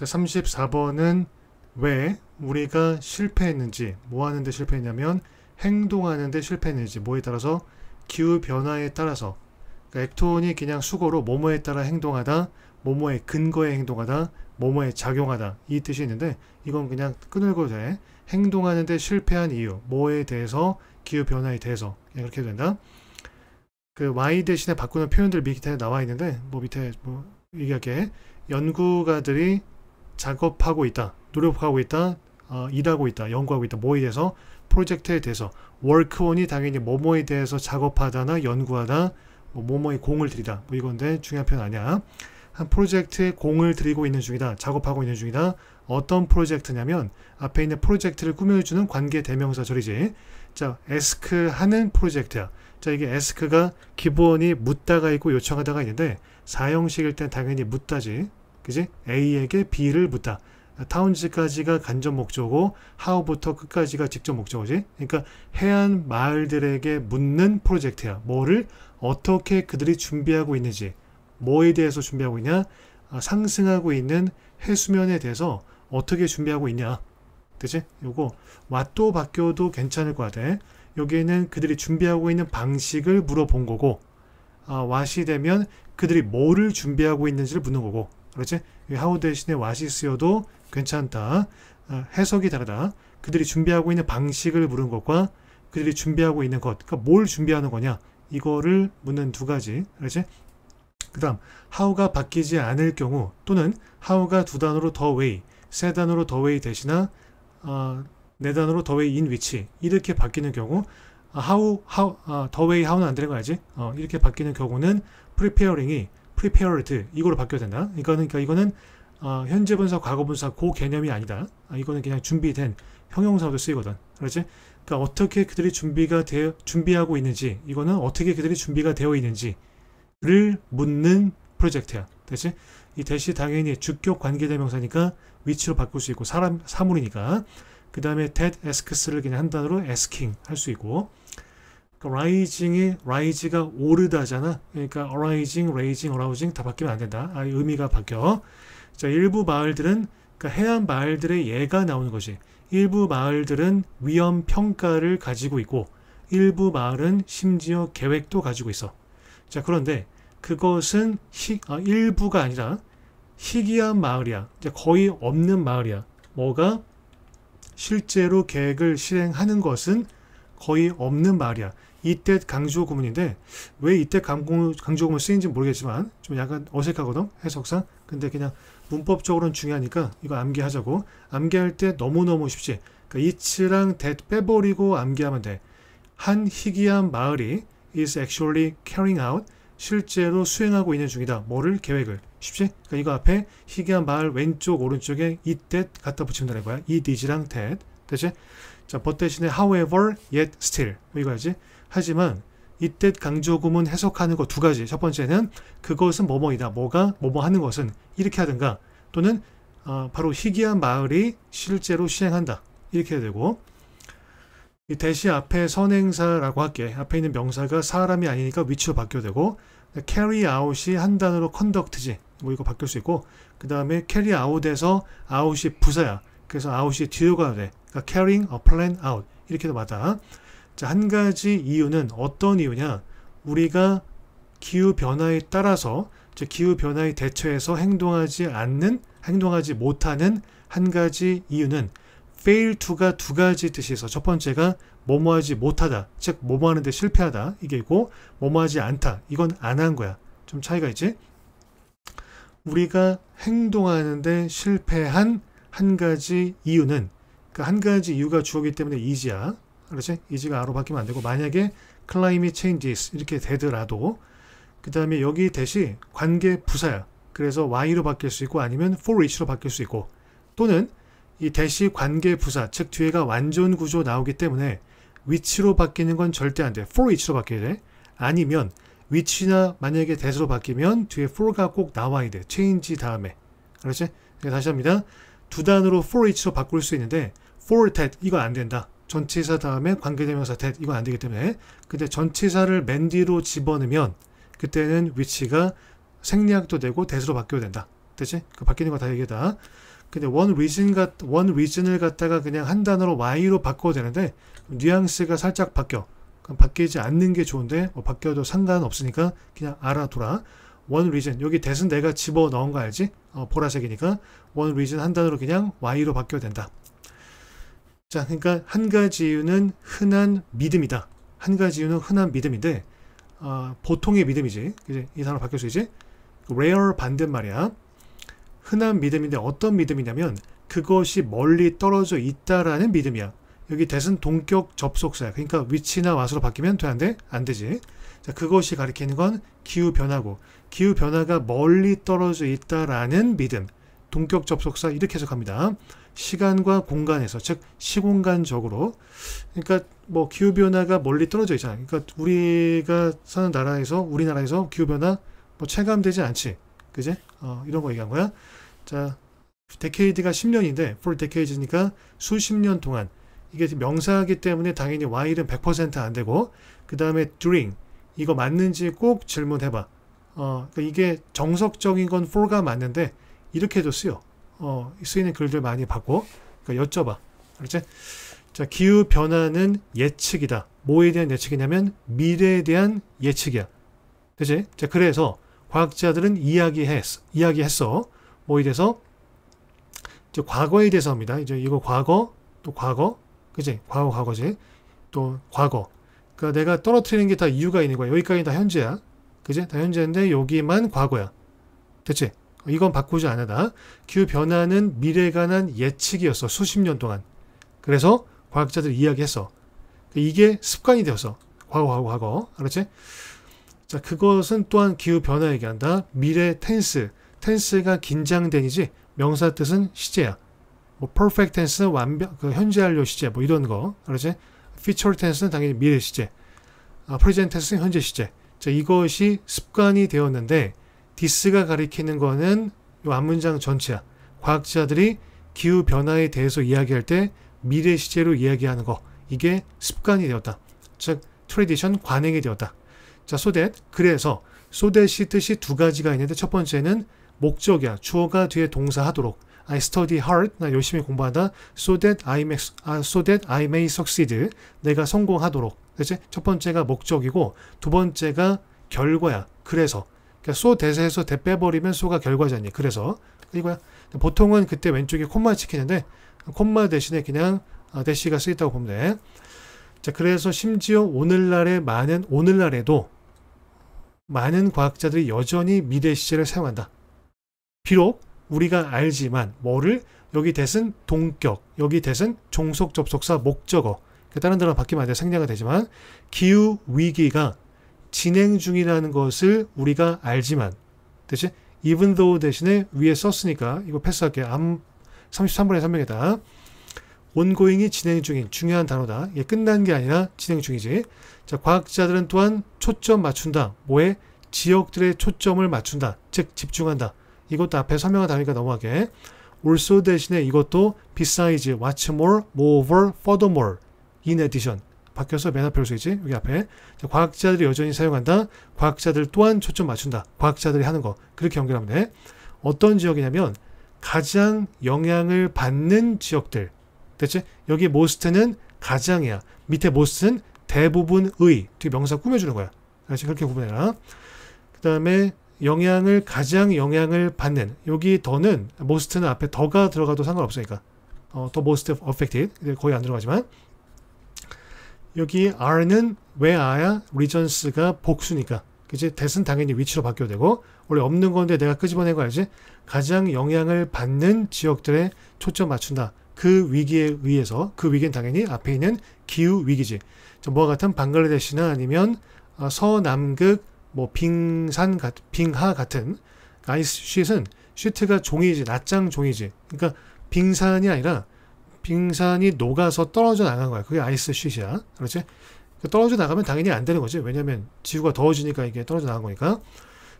자, 34번은 왜 우리가 실패했는지, 뭐 하는데 실패했냐면 행동하는데 실패했는지, 뭐에 따라서 기후 변화에 따라서 그러니까 액톤이 그냥 수고로 뭐뭐에 따라 행동하다, 뭐뭐의 근거에 행동하다, 뭐뭐에 작용하다 이 뜻이 있는데 이건 그냥 끊을고 돼. 행동하는데 실패한 이유, 뭐에 대해서, 기후 변화에 대해서 그냥 그렇게 된다. 그 y 대신에 바꾸는 표현들 밑에 나와 있는데 뭐 밑에 뭐 얘기할게. 연구가들이 작업하고 있다, 노력하고 있다, 어, 일하고 있다, 연구하고 있다, 뭐에 대해서 프로젝트에 대해서 워크원이 당연히 뭐뭐에 대해서 작업하다나 연구하다, 뭐 뭐뭐에 공을 들이다, 뭐 이건데 중요한 표현 아니야. 한 프로젝트에 공을 들이고 있는 중이다, 작업하고 있는 중이다. 어떤 프로젝트냐면 앞에 있는 프로젝트를 꾸며주는 관계 대명사 처리지 자, 에스크 하는 프로젝트야. 자, 이게 에스크가 기본이 묻다가 있고 요청하다가 있는데 사형식일 땐 당연히 묻다지. 그지? A에게 B를 묻다. 타운즈까지가 간접 목적고 하우부터 끝까지가 직접 목적이지. 그러니까 해안 마을들에게 묻는 프로젝트야. 뭐를 어떻게 그들이 준비하고 있는지, 뭐에 대해서 준비하고 있냐, 아, 상승하고 있는 해수면에 대해서 어떻게 준비하고 있냐. 그지? 요거 왓도 바뀌어도 괜찮을 것 같아. 여기에는 그들이 준비하고 있는 방식을 물어본 거고 아, 왓이 되면 그들이 뭐를 준비하고 있는지를 묻는 거고 그렇지? 하우 대신에 what이 쓰여도 괜찮다. 아, 해석이 다르다. 그들이 준비하고 있는 방식을 물은 것과 그들이 준비하고 있는 것, 그러니까 뭘 준비하는 거냐 이거를 묻는 두 가지, 그렇지? 그다음 how가 바뀌지 않을 경우 또는 how가 두 단어로 더 way, 세 단어로 더 way 대신나 어, 아, 네 단어로 더 way in 위치 이렇게 바뀌는 경우 아, how how 아, 더 way how는 안 되는 거 알지? 어, 이렇게 바뀌는 경우는 preparing이 prepared 이거로 바뀌어야 된다. 그러니까는 그러니까 이거는 어, 현재 분사, 과거 분사 그 개념이 아니다. 아, 이거는 그냥 준비된 형용사로 쓰이거든. 그렇지? 그러니까 어떻게 그들이 준비가 되어 준비하고 있는지 이거는 어떻게 그들이 준비가 되어 있는지를 묻는 프로젝트야. 대신 이 대시 당연히 주격 관계대명사니까 위치로 바꿀 수 있고 사람 사물이니까 그 다음에 that asks를 그냥 한 단어로 asking 할 수 있고 그 r i s e i n 이 r 가 오르다잖아. 그러니까 라이징, s 이징 g 라우징다 바뀌면 안 된다. 아, 의미가 바뀌어. 자, 일부 마을들은 그러니까 해안 마을들의 예가 나오는 거지. 일부 마을들은 위험 평가를 가지고 있고 일부 마을은 심지어 계획도 가지고 있어. 자, 그런데 그것은 희, 아, 일부가 아니라 희귀한 마을이야. 이제 거의 없는 마을이야. 뭐가 실제로 계획을 실행하는 것은 거의 없는 마을이야. 이때 강조 구문인데 왜 이때 강조, 강조 구문 쓰인지 모르겠지만 좀 약간 어색하거든 해석상 근데 그냥 문법적으로는 중요하니까 이거 암기하자고 암기할 때 너무너무 쉽지 그러니까 it랑 that 빼버리고 암기하면 돼 한 희귀한 마을이 is actually carrying out 실제로 수행하고 있는 중이다 뭐를 계획을 쉽지? 그러니까 이거 앞에 희귀한 마을 왼쪽 오른쪽에 이 t 갖다 붙이면 되는 거야 이 t h 랑 that 대체 자버 대신에 however yet still 뭐 이거야지 하지만 이때 강조금은 해석하는 거 두 가지. 첫 번째는 그것은 뭐뭐이다. 뭐가 뭐뭐 하는 것은 이렇게 하든가 또는 어, 바로 희귀한 마을이 실제로 시행한다. 이렇게 해야 되고 이 대시 앞에 선행사라고 할게. 앞에 있는 명사가 사람이 아니니까 위치로 바뀌어야 되고 캐리 아웃이한 단어로 컨덕트지뭐 이거 바뀔 수 있고 그 다음에 캐리 아웃에서아웃이 부사야. 그래서 아웃이 뒤로 가야 돼. 그러니까 carrying a plan out 이렇게도 맞아. 자, 한 가지 이유는 어떤 이유냐? 우리가 기후 변화에 따라서 즉 기후 변화에 대처해서 행동하지 않는 행동하지 못하는 한 가지 이유는 fail to가 두 가지 뜻이 있어. 첫 번째가 뭐뭐 하지 못하다. 즉 뭐뭐 하는데 실패하다. 이게 있고 뭐뭐 하지 않다. 이건 안 한 거야. 좀 차이가 있지? 우리가 행동하는데 실패한 한 가지 이유는 그한 그러니까 가지 이유가 주어기 때문에 이지야. 그렇지? 이지가 아로 바뀌면 안 되고 만약에 클라이 m 체인지 c h 이렇게 되더라도 그 다음에 여기 대시 관계 부사야. 그래서 y로 바뀔 수 있고 아니면 for each로 바뀔 수 있고 또는 이 대시 관계 부사 즉 뒤에가 완전 구조 나오기 때문에 위치로 바뀌는 건 절대 안 돼. for each로 바뀌어야 돼. 아니면 위치나 만약에 대수로 바뀌면 뒤에 for가 꼭 나와야 돼. change 다음에. 그렇지? 다시 합니다. 두 단으로 for each로 바꿀 수 있는데 for that 이거 안 된다. 전치사 다음에 관계대명사 that 이건 안 되기 때문에 근데 전치사를 맨 뒤로 집어넣으면 그때는 위치가 생략도 되고 대수로 바뀌어야 된다. 됐지? 그 바뀌는 거 다 얘기다. 근데 원 reason 같, 원 reason을 갖다가 그냥 한 단어로 y로 바꿔도 되는데 뉘앙스가 살짝 바뀌어. 그럼 바뀌지 않는 게 좋은데 뭐 바뀌어도 상관없으니까 그냥 알아둬라. 원 reason 여기 대수 a 내가 집어 넣은 거 알지? 어, 보라색이니까 원 reason 한 단어로 그냥 y로 바뀌어야 된다. 자, 그러니까 한 가지 이유는 흔한 믿음이다. 한 가지 이유는 흔한 믿음인데 어, 보통의 믿음이지. 이제 이 사람 바뀔수 있지. 제 rare 반대말이야. 흔한 믿음인데 어떤 믿음이냐면 그것이 멀리 떨어져 있다라는 믿음이야. 여기 대신 동격 접속사야. 그러니까 위치나 와수로 바뀌면 되는데 안 되지. 자, 그것이 가리키는 건 기후 변화고 기후 변화가 멀리 떨어져 있다라는 믿음. 동격 접속사 이렇게 해석합니다. 시간과 공간에서 즉 시공간적으로 그러니까 뭐 기후 변화가 멀리 떨어져 있잖아 그러니까 우리가 사는 나라에서 우리나라에서 기후 변화 뭐 체감되지 않지. 그지 어, 이런 거 얘기한 거야. 자, 데케이드가 10년인데 풀 데케이드니까 수십 년 동안 이게 명사하기 때문에 당연히 while은 100%안 되고 그다음에 during 이거 맞는지 꼭 질문해 봐. 어, 그러니까 이게 정석적인 건 for가 맞는데 이렇게도 쓰여. 어, 쓰이는 글들 많이 봤고. 그러니까 여쭤봐. 알겠지? 자, 기후 변화는 예측이다. 뭐에 대한 예측이냐면 미래에 대한 예측이야. 그지? 자, 그래서 과학자들은 이야기했 이야기했어. 뭐에 대해서? 이제 과거에 대해서 합니다. 이제 이거 과거, 또 과거, 그지? 과거, 과거지. 또 과거. 그니까 내가 떨어뜨리는 게 다 이유가 있는 거야. 여기까지 다 현재야. 그지? 다 현재인데 여기만 과거야. 됐지? 이건 바꾸지 않으나 기 변화는 미래에 관한 예측이었어 수십 년 동안. 그래서 과학자들 이야기했어. 이게 습관이 되었어. 과거, 과거, 과거. 알았지? 자, 그것은 또한 기후 변화 얘기한다. 미래 텐스. 텐스가 긴장된이지 명사 뜻은 시제야. 뭐 perfect t e n s e 완벽 그 현재 완료 시제 뭐 이런 거. 알았지? future tense는 당연히 미래 시제. 아, present tense는 현재 시제. 자, 이것이 습관이 되었는데 디스가 가리키는 거는 요 앞문장 전체야. 과학자들이 기후 변화에 대해서 이야기할 때 미래 시제로 이야기하는 거. 이게 습관이 되었다. 즉 트레디션 관행이 되었다. 자, 소댓. 그래서 소댓이 뜻이 두 가지가 있는데 첫 번째는 목적이야. 주어가 뒤에 동사하도록. I study hard. 나 열심히 공부한다. So that I may, 아, so that I may succeed. 내가 성공하도록. 그치? 첫 번째가 목적이고 두 번째가 결과야. 그래서 그러니까 소 대세에서 대 빼버리면 소가 결과자니 그래서 그리고 보통은 그때 왼쪽에 콤마 찍히는데 콤마 대신에 그냥 아, 대시가 쓰였다고 보면 돼. 자, 그래서 심지어 오늘날에 많은 오늘날에도 많은 과학자들이 여전히 미대 시제를 사용한다. 비록 우리가 알지만 뭐를 여기 대신 동격, 여기 대신 종속 접속사 목적어. 그 다른 단어 바뀌면 안 돼. 생략이 되지만 기후 위기가 진행 중이라는 것을 우리가 알지만 대신 even though 대신에 위에 썼으니까 이거 패스할게암3 3번의3명이다 온고잉이 진행 중인 중요한 단어다. 이게 끝난 게 아니라 진행 중이지. 자, 과학자들은 또한 초점 맞춘다. 뭐에 지역들의 초점을 맞춘다. 즉 집중한다. 이것도 앞에 설명한 다어니까 넘어가게. also 대신에 이것도 besides, watch more, moreover, furthermore, in addition 바뀌어서 메타플러스이지 여기 앞에 과학자들이 여전히 사용한다. 과학자들 또한 초점 맞춘다. 과학자들이 하는 거 그렇게 연결하면 돼. 어떤 지역이냐면 가장 영향을 받는 지역들 대체 여기 모스트는 가장이야. 밑에 모스트는 대부분의 뒤 명사 꾸며주는 거야. 다시 그렇게 구분해라. 그 다음에 영향을 가장 영향을 받는 여기 더는 모스트는 앞에 더가 들어가도 상관없으니까 어, 더 most affected 거의 안 들어가지만 여기 R는 왜아야 리전스가 복수니까. 그치? 대은 당연히 위치로 바뀌어 되고 원래 없는 건데 내가 끄집어내고 알지? 가장 영향을 받는 지역들에 초점 맞춘다. 그 위기에 의해서 그 위기는 당연히 앞에 있는 기후 위기지. 뭐와 같은 방글라데시나 아니면 아, 서남극 뭐 빙산 같, 빙하 같은 아이스 쉿은 쉿트가 종이지 낮장 종이지. 그러니까 빙산이 아니라 빙산이 녹아서 떨어져 나간 거야. 그게 아이스 쉿이야. 그렇지? 그 떨어져 나가면 당연히 안 되는 거지. 왜냐면 지구가 더워지니까 이게 떨어져 나간 거니까.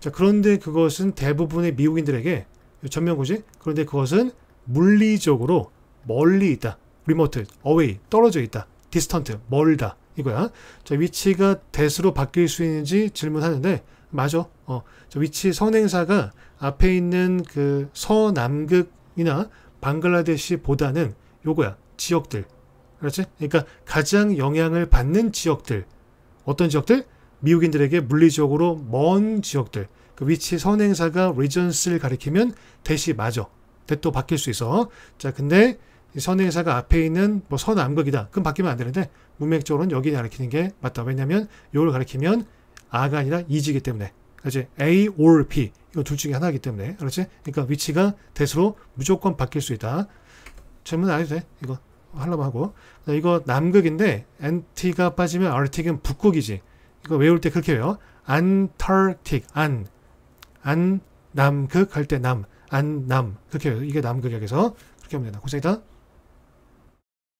자, 그런데 그것은 대부분의 미국인들에게 전면고지. 그런데 그것은 물리적으로 멀리 있다. 리모트, 어웨이, 떨어져 있다. 디스턴트, 멀다. 이거야. 자, 위치가 대수로 바뀔 수 있는지 질문하는데 맞아. 어, 자, 위치 선행사가 앞에 있는 그 서남극이나 방글라데시보다는 요거야. 지역들. 그렇지? 그러니까 가장 영향을 받는 지역들. 어떤 지역들? 미국인들에게 물리적으로 먼 지역들. 그 위치 선행사가 리전스를 가리키면 대시 맞어 대또 바뀔 수 있어. 자, 근데 선행사가 앞에 있는 뭐 선암극이다 그럼 바뀌면 안 되는데 문맥적으로는 여기 가리키는 게 맞다. 왜냐면 요걸 가리키면 아가 아니라 이지기 때문에. 그렇지? A or P. 이거 둘 중에 하나이기 때문에. 그렇지? 그러니까 위치가 대수로 무조건 바뀔 수 있다. 질문 안 해도 돼. 이거 하려고 하고. 이거 남극인데 엔티가 빠지면 알틱은 북극이지. 이거 외울 때 그렇게 외워. 안털틱 안. 안 남극 할 때 남. 안 남 그렇게 외워. 이게 남극역에서 그렇게 하면 된다. 고생이다.